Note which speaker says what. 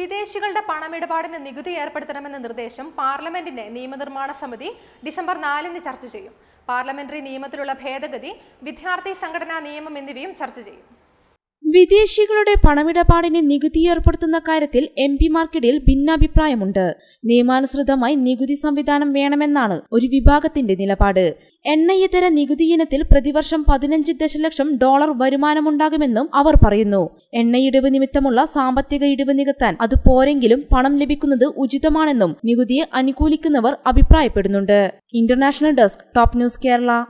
Speaker 1: വിദേശികളുടെ പണമിടപാടിന് നികുതി ഏർപ്പെടുത്തണമെന്ന നിർദ്ദേശം പാർലമെന്റിന്റെ നിയമനിർമ്മാണ സമിതി ഡിസംബർ നാലിന് ചർച്ച ചെയ്യും പാർലമെന്ററി നിയമത്തിലുള്ള ഭേദഗതി വിദ്യാർത്ഥി സംഘടനാ നിയമം എന്നിവയും ചർച്ച ചെയ്യും
Speaker 2: വിദേശികളുടെ പണമിടപാടിന് നികുതി ഏർപ്പെടുത്തുന്ന കാര്യത്തിൽ എം പിമാർക്കിടയിൽ ഭിന്നാഭിപ്രായമുണ്ട് നിയമാനുസൃതമായി നികുതി സംവിധാനം വേണമെന്നാണ് ഒരു വിഭാഗത്തിന്റെ നിലപാട് എണ്ണയിതര നികുതി ഇനത്തിൽ പ്രതിവർഷം പതിനഞ്ച് ദശലക്ഷം ഡോളർ വരുമാനമുണ്ടാകുമെന്നും അവർ പറയുന്നു എണ്ണയിടിവ് നിമിത്തമുള്ള സാമ്പത്തിക ഇടിവ് നികത്താൻ അത് പോരെങ്കിലും പണം ലഭിക്കുന്നത് ഉചിതമാണെന്നും നികുതിയെ അനുകൂലിക്കുന്നവർ അഭിപ്രായപ്പെടുന്നുണ്ട് international desk top news Kerala